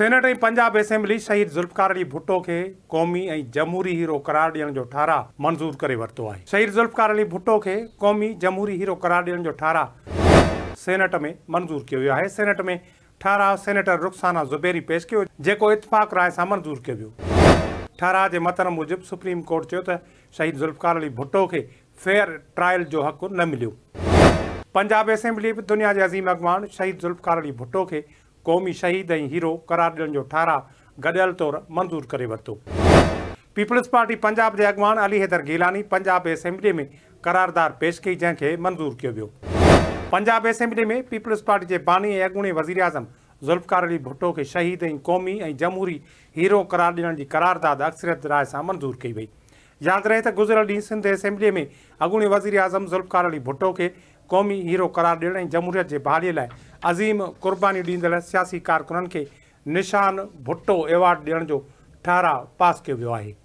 sanitary Punjab assembly शहीद ज़ुल्फकार अली भुट्टो के क़ौमी ऐं जमहूरी हीरो करार ॾियण जो ठारा मंज़ूर करे वरितो आहे शहीद ज़ुल्फकार अली भुट्टो खे क़ौमी जमहूरी हीरो करार ॾियण जो ठारा सेनेट में मंज़ूर कयो वियो सेनेट में ठारा सेनेटर रुखसाना ज़ुबेरी पेश कयो जेको इतफ़ाक़ राय सां मंज़ूर कयो ठारा जे मतन मूजिबि सुप्रीम कोर्ट चयो त शहीद ज़ुल्फकार अली भुट्टो के फेयर ट्रायल जो हक़ न मिलियो पंजाब असेंबली दुनिया के अज़ीम अगवान शहीद ज़ुल्फकार अली भुट्टो के क़ौमी शहीद ऐं हीरो करार ॾियण जो ठारा गॾियल तौरु मंज़ूर करे वरितो पीपल्स पार्टी पंजाब जे अॻवान अली हैदर गीलानी पंजाब असैम्बली में करारदार पेश कई जंहिंखे मंज़ूर कयो वियो पंजाब असेंबली में पीपल्स पार्टी जे बानी ऐं अॻूणे वज़ीर आज़म ज़ुल्फकार अली भुटो खे शहीद ऐं क़ौमी ऐं जमहूरी हीरो करार ॾियण जी करारदाद अक्सरियत राय सां मंज़ूर कई वई यादि रहे त गुज़िरियल ॾींहुं सिंध असेम्बली में अॻूणे वज़ीर आज़म ज़ुल्फकार अली भुटो खे क़ौमी हीरो करार ॾियण ऐं जमहूरियत जे भाॼीअ लाइ अज़ीम क़ुर्बानी ॾींदड़ सियासी कारकुननि खे निशान भुट्टो अवार्ड ॾियण जो ठहराउ पास कयो वियो आहे